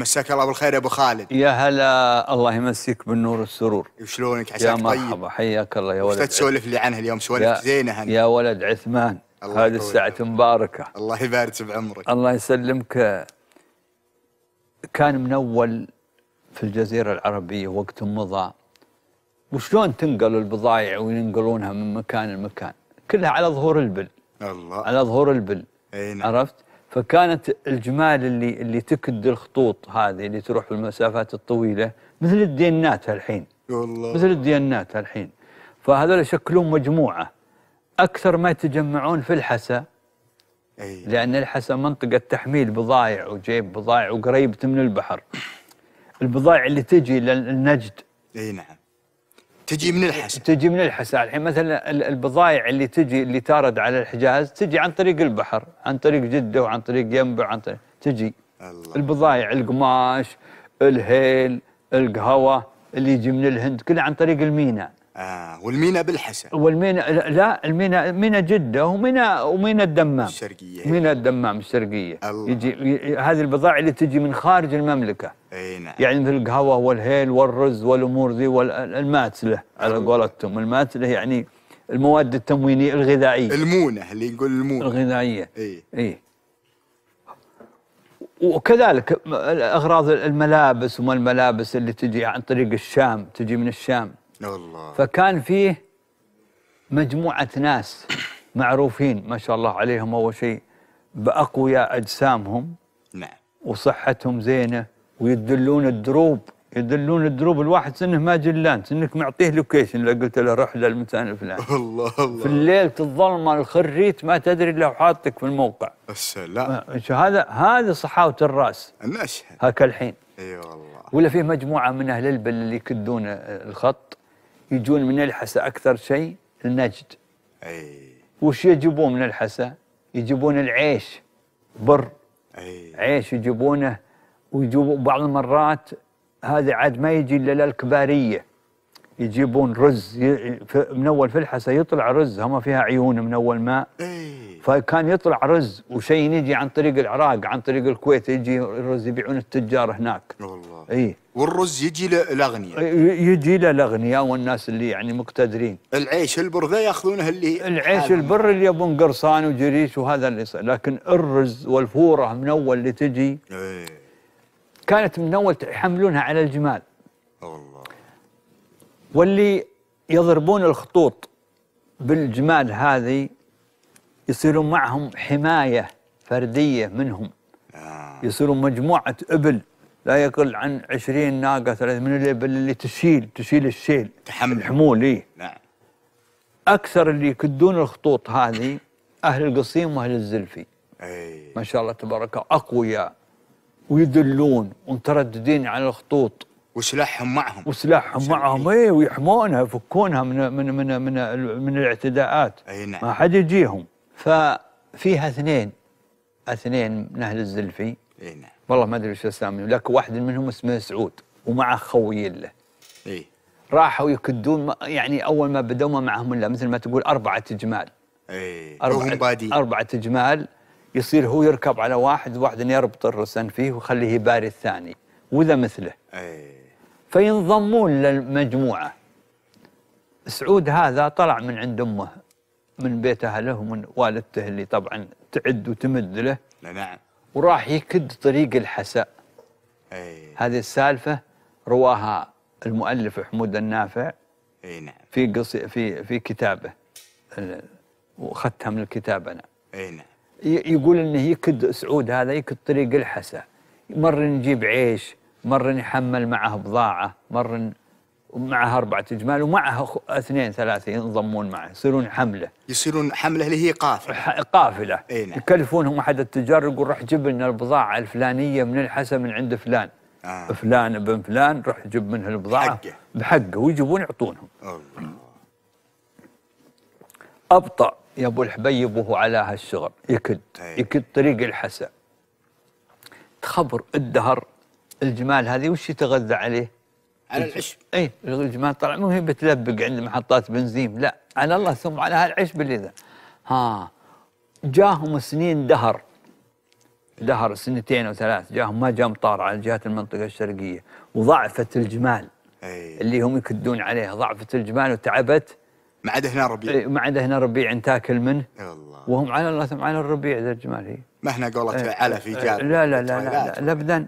مساك الله بالخير يا ابو خالد يا هلا الله يمسيك بالنور والسرور وشلونك عساك طيب يا مرحبا حياك الله يا ولد تسولف لي عنها اليوم سوالف زينه يا ولد عثمان هذه الساعة مباركة الله يبارك بعمرك الله يسلمك كان من أول في الجزيرة العربية وقت مضى وشلون تنقل البضائع وينقلونها من مكان لمكان كلها على ظهور البل الله على ظهور البل نعم عرفت فكانت الجمال اللي اللي تكد الخطوط هذه اللي تروح المسافات الطويله مثل الدينات الحين والله مثل الدينات الحين فهذول يشكلون مجموعه اكثر ما يتجمعون في الحسا أيه. لان الحسا منطقه تحميل بضائع وجيب بضائع وقريبه من البحر البضائع اللي تجي للنجد اي نعم تجي من الحسا تجي من الحسا الحين مثلا البضائع اللي تجي اللي تارد على الحجاز تجي عن طريق البحر عن طريق جده وعن طريق ينبع عن طريق تجي الله البضائع القماش الهيل القهوه اللي يجي من الهند كلها عن طريق الميناء آه والمينا بالحسا والمينا لا المينا مينا جدة ومينا ومينا الدمام الشرقية مينا الدمام الشرقية الله. يجي هذه البضائع اللي تجي من خارج المملكة اي نعم يعني مثل القهوة والهيل والرز والأمور ذي والماتلة على قولتهم الماتلة يعني المواد التموينية الغذائية المونة اللي نقول المونة الغذائية اي اي وكذلك أغراض الملابس وما الملابس اللي تجي عن طريق الشام تجي من الشام الله فكان فيه مجموعة ناس معروفين ما شاء الله عليهم أول شيء بأقوياء أجسامهم نعم وصحتهم زينة ويدلون الدروب يدلون الدروب الواحد سنه ما جلان سنك معطيه لوكيشن لو قلت له روح للمكان الفلاني الله الله في الليل الظلمه الخريت ما تدري الا حاطك في الموقع السلام هذا هذا صحاوه الراس انا اشهد هاك الحين اي أيوة والله ولا في مجموعه من اهل البل اللي يكدون الخط يجون من الحسا أكثر شيء النجد أي وش يجيبون من الحسا يجيبون العيش بر أي عيش يجيبونه ويجيبون بعض المرات هذا عاد ما يجي إلا للكبارية يجيبون رز من اول فلحسه يطلع رز هم فيها عيون من اول ماء فكان يطلع رز وشيء يجي عن طريق العراق عن طريق الكويت يجي الرز يبيعون التجار هناك والله اي والرز يجي للاغنياء يجي للاغنياء والناس اللي يعني مقتدرين العيش البر ذا ياخذونه اللي العيش البر اللي يبون قرصان وجريش وهذا اللي صار لكن الرز والفوره من اول اللي تجي ايه كانت من اول يحملونها على الجمال الله واللي يضربون الخطوط بالجمال هذه يصيرون معهم حمايه فرديه منهم آه. يصيرون مجموعه ابل لا يقل عن 20 ناقه 30 من اللي, اللي تشيل تشيل السيل تحمل الحمول اي نعم اكثر اللي يكدون الخطوط هذه اهل القصيم واهل الزلفي اي ما شاء الله تبارك الله اقوياء ويدلون ومترددين على الخطوط وسلاحهم معهم وسلاحهم معهم اي ويحمونها يفكونها من من من من, من الاعتداءات اي نعم ما حد يجيهم ففيها اثنين اثنين من اهل الزلفي اي نعم والله ما ادري شو اسامي لك واحد منهم اسمه سعود ومعه خويين له اي راحوا يكدون يعني اول ما بدوا ما معهم الا مثل ما تقول اربعه جمال اي أربعة بادين اربعه جمال يصير هو يركب على واحد واحد يربط الرسن فيه ويخليه يباري الثاني وذا مثله اي فينضمون للمجموعه سعود هذا طلع من عند امه من بيت اهله ومن والدته اللي طبعا تعد وتمد له نعم وراح يكد طريق الحساء أي. هذه السالفة رواها المؤلف حمود النافع أي نعم. في قص في في كتابه واخذتها من الكتاب انا اي نعم يقول انه يكد سعود هذا يكد طريق الحساء مره نجيب عيش مره نحمل معه بضاعه مره ومعها أربعة أجمال ومعها اثنين ثلاثة ينضمون معه يصيرون حملة يصيرون حملة اللي هي قافلة قافلة إيه نعم. يكلفونهم أحد التجار يقول روح جيب لنا البضاعة الفلانية من الحسن من عند فلان آه. فلان ابن فلان روح جيب منه البضاعة بحقه بحقه ويجيبون يعطونهم أبطأ يا أبو الحبيب وهو على هالشغل يكد أيه. يكد طريق الحسا تخبر الدهر الجمال هذه وش يتغذى عليه؟ على العشب اي الجمال طلع مو هي بتلبق عند محطات بنزين لا على الله ثم على هالعشب اللي ذا ها جاهم سنين دهر دهر سنتين او ثلاث جاهم ما جاء مطار على جهات المنطقه الشرقيه وضعفت الجمال أي. اللي هم يكدون عليها ضعفت الجمال وتعبت ما عاد هنا ربيع إيه، ما عاد هنا ربيع تاكل منه الله. وهم على الله ثم على الربيع ذا الجمال هي إيه. ما احنا قولت إيه. على في جاب لا لا لا لا, لا, لا, لا, لا, لا, لا, لا, لا, لا,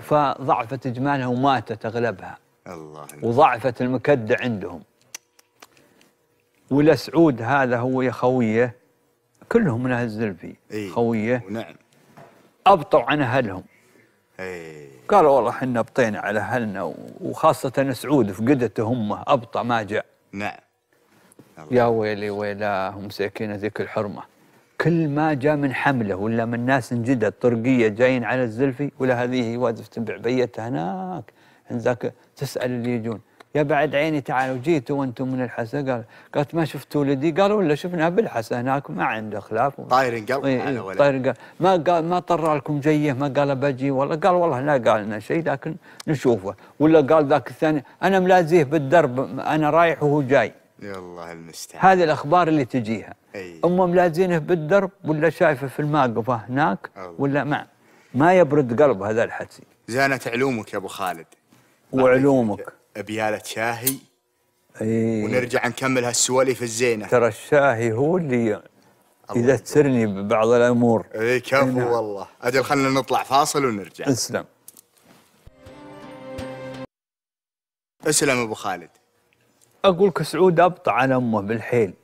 فضعفت اجمالها وماتت اغلبها الله وضعفت المكدة عندهم ولا سعود هذا هو يا خويه كلهم من اهل الزلفي إيه؟ خويه نعم ابطوا عن اهلهم إيه؟ قالوا والله احنا ابطينا على اهلنا وخاصه سعود فقدته امه ابطا ما جاء نعم يا ويلي ويلاهم مساكين ذيك الحرمه كل ما جاء من حمله ولا من ناس انجدد طرقيه جايين على الزلفي ولا هذه وادف تنبع بيتها هناك ذاك تسال اللي يجون يا بعد عيني تعالوا جيتوا وانتم من الحسا قال قالت ما شفتوا ولدي قالوا ولا شفناه بالحسا هناك ما عنده خلاف طاير قال إيه طايرين قال ما قال ما طر لكم جيه ما قال بجي والله قال والله لا قال لنا شيء لكن نشوفه ولا قال ذاك الثاني انا ملازيه بالدرب انا رايح وهو جاي يا الله المستعان هذه الاخبار اللي تجيها أي. اما ملازينه بالدرب ولا شايفه في الماقفه هناك ولا ما ما يبرد قلب هذا الحسي زانت علومك يا ابو خالد وعلومك بيالة شاهي ايه ونرجع نكمل هالسواليف الزينه ترى الشاهي هو اللي يذكرني ببعض الامور اي كفو إيه، نعم. والله اجل خلينا نطلع فاصل ونرجع اسلم اسلم ابو خالد اقول سعود ابطع على امه بالحيل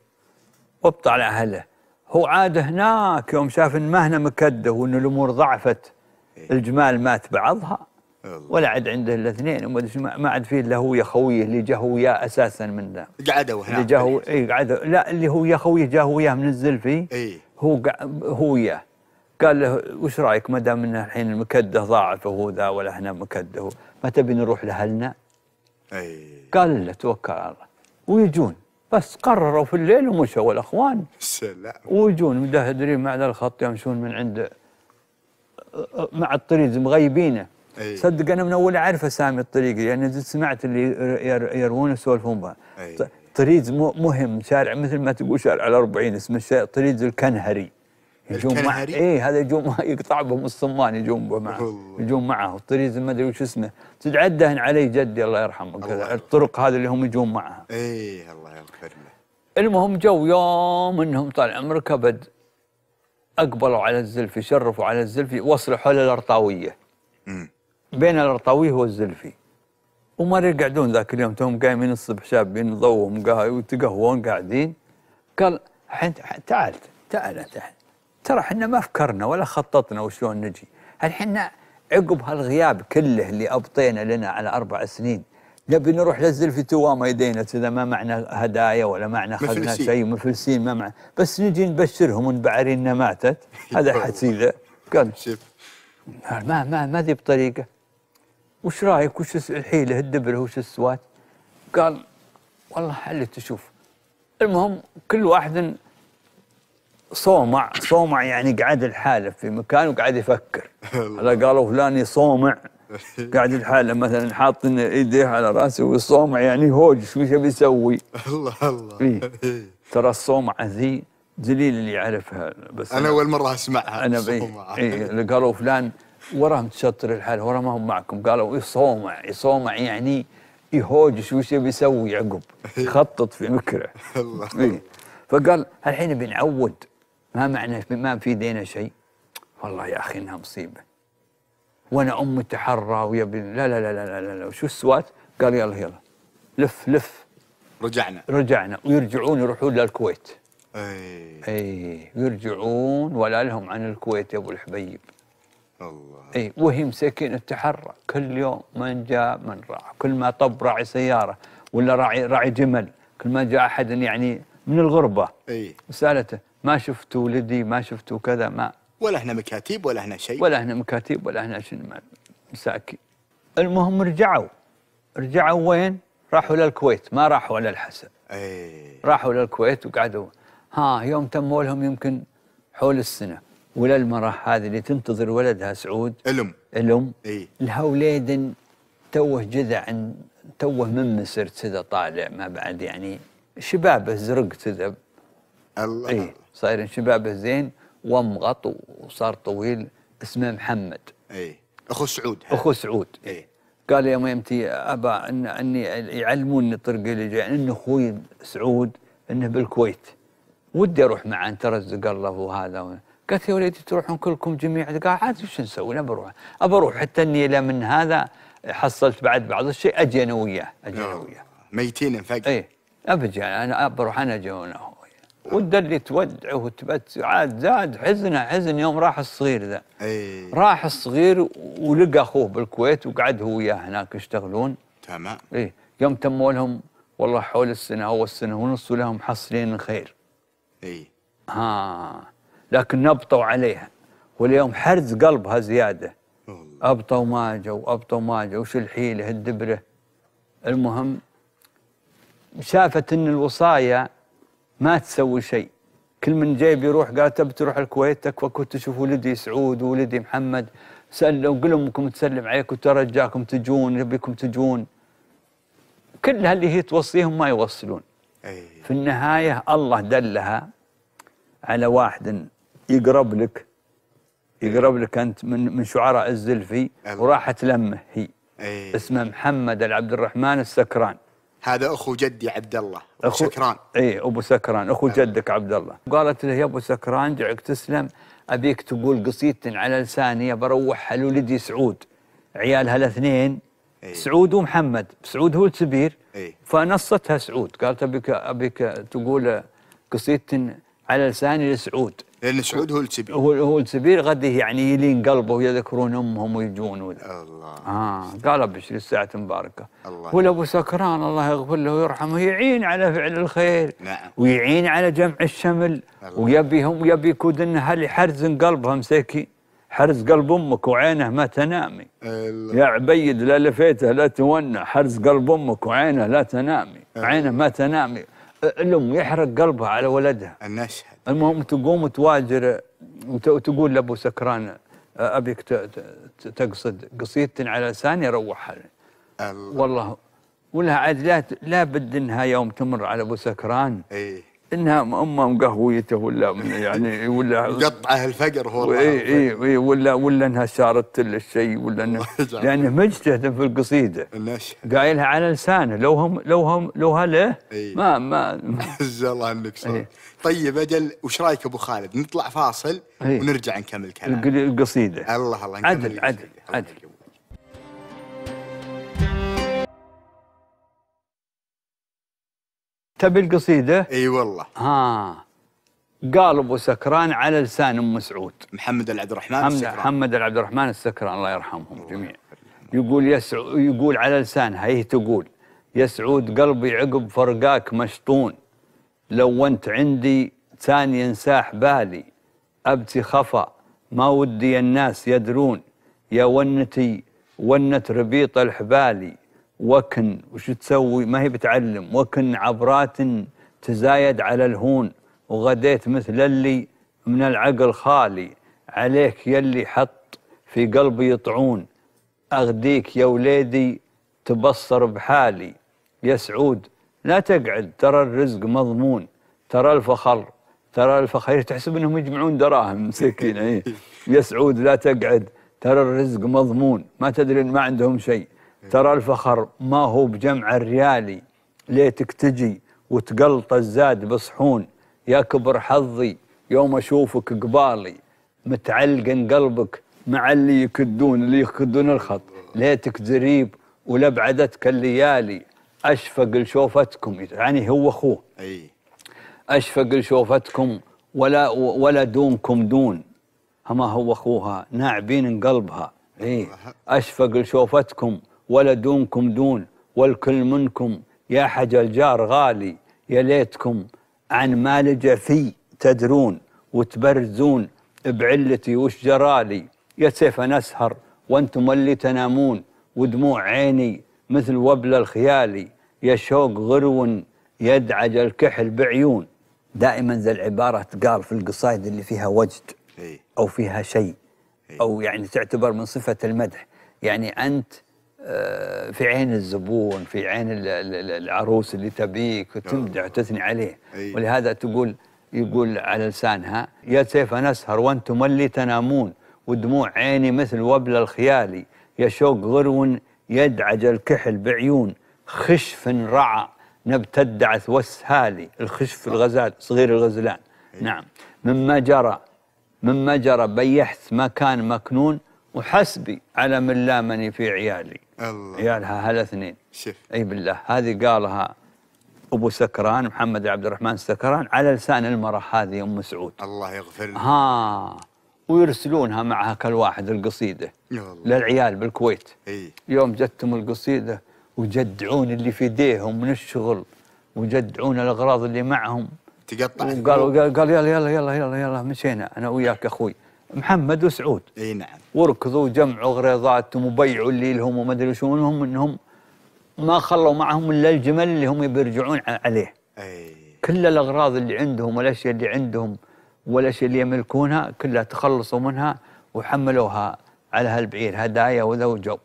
وابطع على اهله هو عاد هناك يوم شاف ان مهنا مكده وان الامور ضعفت إيه. الجمال مات بعضها ولا عاد عنده الا اثنين وما ادري ما عاد فيه الا هو يا خويه اللي جاه وياه اساسا من ذا قعدوا اللي جاه هو... اي قعدوا لا اللي هو يا خويه جاه وياه من الزلفي اي هو قع... هو وياه قال له وش رايك ما دام انه الحين المكده ضاعف وهو ذا ولا احنا مكده ما تبي نروح لاهلنا؟ اي قال له توكل على الله ويجون بس قرروا في الليل ومشوا الاخوان سلام ويجون مدهدرين مع الخط يمشون من عند مع الطريق مغيبينه أيه. صدق انا من اول اعرف اسامي الطريق يعني سمعت اللي يروون يسولفون بها إيه. طريز مهم شارع مثل ما تقول شارع 40 اسمه طريز الكنهري يجون مع اي هذا يجون يقطع بهم الصمان يجون معه يجون معه الطريز ما ادري وش اسمه تتعدى علي جدي الله يرحمه الله الطرق هذه اللي هم يجون معها اي الله يغفر له المهم جو يوم انهم طال عمرك ابد اقبلوا على الزلفي شرفوا على الزلفي وصلوا حول الارطاويه امم بين الرطاويه والزلفي وما يقعدون ذاك اليوم توم قايمين الصبح شابين ضوهم ويتقهوون قاعدين قال الحين تعال تعال تعال ترى احنا ما فكرنا ولا خططنا وشلون نجي الحين عقب هالغياب كله اللي ابطينا لنا على اربع سنين نبي نروح للزلفي توام يدينا اذا ما معنا هدايا ولا معنا خذنا شيء مفلسين ما معنا بس نجي نبشرهم ونبعرين ماتت هذا حسيده قال ما ما ما ذي بطريقه وش رايك وش الحيله الدبره وش السوات قال والله حلت تشوف المهم كل واحد صومع صومع يعني قعد لحاله في مكان وقعد يفكر هذا قالوا فلان صومع قاعد لحاله مثلا حاط ايديه على راسه والصومع يعني هوج شو يبي يسوي؟ الله الله إيه؟, إيه. ترى الصومعه ذي دليل اللي يعرفها بس انا, اول مره اسمعها انا إيه قالوا فلان وراه متشطر الحال وراه ما هم معكم قالوا يصومع يصومع يعني يهوجش وش يبي يسوي عقب يخطط في مكره الله إيه. فقال الحين بنعود ما معنى ما في دينا شيء والله يا اخي انها مصيبه وانا امي تحرى ويا لا لا لا لا لا, لا. وشو السوات؟ قال يلا يلا لف لف رجعنا رجعنا ويرجعون يروحون للكويت اي اي يرجعون ولا لهم عن الكويت يا ابو الحبيب الله اي وهي مساكين التحرى كل يوم من جاء من راح كل ما طب راعي سياره ولا راعي راعي جمل كل ما جاء احد يعني من الغربه اي سالته ما شفت ولدي ما شفت كذا ما ولا احنا مكاتيب ولا احنا شيء ولا احنا مكاتيب ولا احنا شنو مساكين المهم رجعوا رجعوا وين؟ راحوا للكويت ما راحوا على الحسا اي راحوا للكويت وقعدوا ها يوم تموا لهم يمكن حول السنه ولا المراه هذه اللي تنتظر ولدها سعود الام الام اي لها وليد توه جذع توه من مصر كذا طالع ما بعد يعني شبابه زرق كذا الله اي صاير شبابه زين ومغط وصار طويل اسمه محمد اي اخو سعود اخو سعود اي قال يا ميمتي ابا ان اني يعلموني طرق اللي يعني ان اخوي سعود انه بالكويت ودي اروح معه ترزق الله وهذا قالت يا وليدي تروحون كلكم جميع قال وش نسوي انا بروح ابى اروح حتى اني الى من هذا حصلت بعد بعض الشيء اجي انا وياه اجي انا آه. وياه ميتين انفجر. اي ابجي انا بروح انا اجي انا ودا اللي تودعه وتبت عاد زاد حزنه حزن يوم راح الصغير ذا أي. راح الصغير ولقى اخوه بالكويت وقعد هو وياه هناك يشتغلون تمام اي يوم تموا لهم والله حول السنه او السنه ونص ولهم محصلين خير اي ها لكن نبطوا عليها واليوم حرز قلبها زيادة أبطوا ما جو أبطوا ما جو وش الحيلة الدبرة المهم شافت أن الوصاية ما تسوي شيء كل من جاي بيروح قال تبي تروح الكويت تكفى كنت تشوف ولدي سعود وولدي محمد سألوا قل امكم تسلم عليكم وترجاكم تجون نبيكم تجون كلها اللي هي توصيهم ما يوصلون أي. في النهاية الله دلها على واحد يقرب لك يقرب لك انت من من شعراء الزلفي وراحت لمه هي أيه. اسمه محمد العبد الرحمن السكران هذا اخو جدي عبد الله ابو أخو سكران اي ابو سكران اخو أبو. جدك عبد الله قالت له يا ابو سكران دعك تسلم ابيك تقول قصيدة على لساني بروحها لولدي سعود عيالها الاثنين أيه. سعود ومحمد سعود هو الكبير أيه. فنصتها سعود قالت ابيك ابيك تقول قصيدة على لساني لسعود لان سعود هو الكبير هو هو الكبير غدي يعني يلين قلبه يذكرون امهم ويجون الله اه قال ابشر الساعه مباركه الله ولا ابو سكران الله يغفر له ويرحمه يعين على فعل الخير نعم ويعين على جمع الشمل الله. ويبيهم يبي ان هل يحرز قلبها مساكين حرز قلب امك وعينه ما تنامي الله. يا عبيد لا لفيته لا تونى حرز قلب امك وعينه لا تنامي عينه ما تنامي الام يحرق قلبها على ولدها النشهد المهم تقوم وتواجر وتقول لابو سكران ابيك تقصد قصيدة على لساني اروحها والله ولها عاد لا لا بد انها يوم تمر على ابو سكران ايه انها اما مقهويته ولا يعني ولا قطعه الفقر هو اي اي ولا ولا انها سارت الشيء ولا انه لانه مجتهد في القصيده قايلها على لسانه لو هم لو هم لو هله ما ما عز الله انك صح طيب اجل وش رايك ابو خالد نطلع فاصل ونرجع نكمل كلام القصيده الله الله عدل عدل عدل تبي القصيده؟ اي والله ها قال ابو سكران على لسان ام مسعود محمد العبد الرحمن محمد السكران محمد العبد الرحمن السكران الله يرحمهم جميع يقول يسعود يقول على لسانها هي إيه تقول يسعود قلبي عقب فرقاك مشطون لو انت عندي ثاني ينساح بالي ابتي خفا ما ودي الناس يدرون يا ونتي ونت ربيط الحبالي وكن وش تسوي ما هي بتعلم وكن عبرات تزايد على الهون وغديت مثل اللي من العقل خالي عليك يلي حط في قلبي يطعون أغديك يا وليدي تبصر بحالي يا سعود لا تقعد ترى الرزق مضمون ترى الفخر ترى الفخر تحسب انهم يجمعون دراهم مسكين إيه. يا سعود لا تقعد ترى الرزق مضمون ما تدري ما عندهم شيء ترى الفخر ما هو بجمع الريالي ليتك تجي وتقلط الزاد بصحون يا كبر حظي يوم اشوفك قبالي متعلق قلبك مع اللي يكدون اللي يكدون الخط ليتك زريب ولبعدتك الليالي اشفق لشوفتكم يعني هو اخوه اي اشفق لشوفتكم ولا ولا دونكم دون هما هو اخوها ناعبين قلبها اي اشفق لشوفتكم ولا دونكم دون والكل منكم يا حج الجار غالي يا ليتكم عن ما لجأ في تدرون وتبرزون بعلتي وش جرالي يا سيف أنا أسهر وأنتم اللي تنامون ودموع عيني مثل وبل الخيالي يا شوق غرو يدعج الكحل بعيون دائما ذا العبارة تقال في القصائد اللي فيها وجد إيه. أو فيها شيء إيه. أو يعني تعتبر من صفة المدح يعني أنت آه، في عين الزبون في عين العروس اللي تبيك وتمدح آه. تثني عليه ولهذا تقول يقول على لسانها يا سيف نسهر وانتم اللي تنامون ودموع عيني مثل وبل الخيالي يا شوق غرو يدعج الكحل بعيون خشف رعى نبت الدعث والسهالي الخشف الغزال صغير الغزلان نعم مما جرى مما جرى بيحث ما كان مكنون وحسبي على من لامني في عيالي الله عيالها هالاثنين شف اي بالله هذه قالها ابو سكران محمد عبد الرحمن سكران على لسان المراه هذه ام سعود الله يغفر لها ها ويرسلونها معها كل واحد القصيده للعيال بالكويت اي يوم جتهم القصيده وجدعون اللي في ايديهم من الشغل وجدعون الاغراض اللي معهم تقطع وقالوا قال يلا يلا يلا يلا يلا مشينا انا وياك اخوي محمد وسعود اي نعم وركضوا وجمعوا غريضاتهم وبيعوا اللي لهم وما ادري شو منهم انهم ما خلوا معهم الا الجمل اللي هم بيرجعون عليه اي كل الاغراض اللي عندهم والاشياء اللي عندهم والاشياء اللي يملكونها كلها تخلصوا منها وحملوها على هالبعير هدايا وذا وجو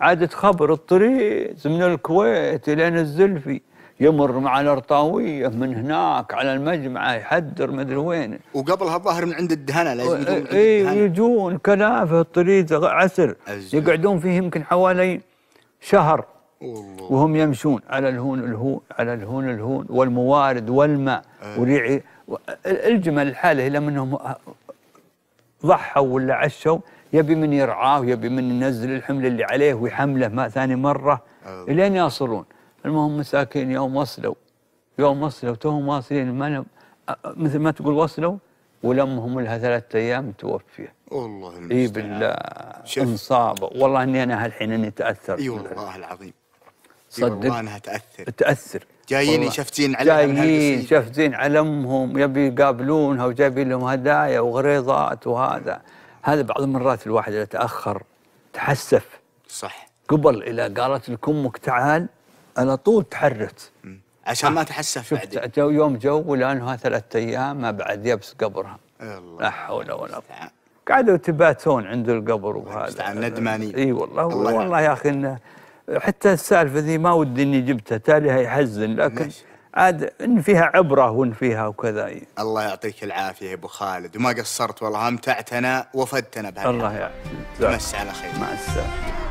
عادت خبر الطريق من الكويت لين الزلفي يمر مع الارطاويه من هناك على المجمعه يحدر ما ادري وين وقبلها الظاهر من عند الدهنه لازم إيه، إيه، يجون اي يجون كلافه الطريق عسر أزل. يقعدون فيه يمكن حوالي شهر والله. وهم يمشون على الهون الهون على الهون الهون والموارد والماء إيه. وريع الجمل الحاله لما انهم ضحوا ولا عشوا يبي من يرعاه ويبي من ينزل الحمل اللي عليه ويحمله ما ثاني مره الين يصلون المهم مساكين يوم وصلوا يوم وصلوا توهم واصلين ما مثل ما تقول وصلوا ولمهم لها ثلاثة ايام متوفيه والله اي بالله انصاب والله اني انا هالحين اني تاثر اي والله العظيم صدق والله انها تاثر تاثر جايين شفتين على جايين على علمهم يبي يقابلونها وجايبين لهم هدايا وغريضات وهذا هذا بعض المرات الواحد اذا تاخر تحسف صح قبل الى قالت لكم امك تعال على طول تحرت عشان ما تحسف بعدين جو يوم جو والان ثلاث ايام ما بعد يبس قبرها الله لا حول ولا قوه قعدوا تباتون عند القبر وهذا ندمانين اي والله الله والله يا اخي انه حتى السالفه ذي ما ودي اني جبتها تاليها يحزن لكن ماشي. عاد ان فيها عبره وان فيها وكذا الله يعطيك العافيه يا ابو خالد وما قصرت والله امتعتنا وفدتنا بهذا الله يعافيك مساء على خير مع السلامه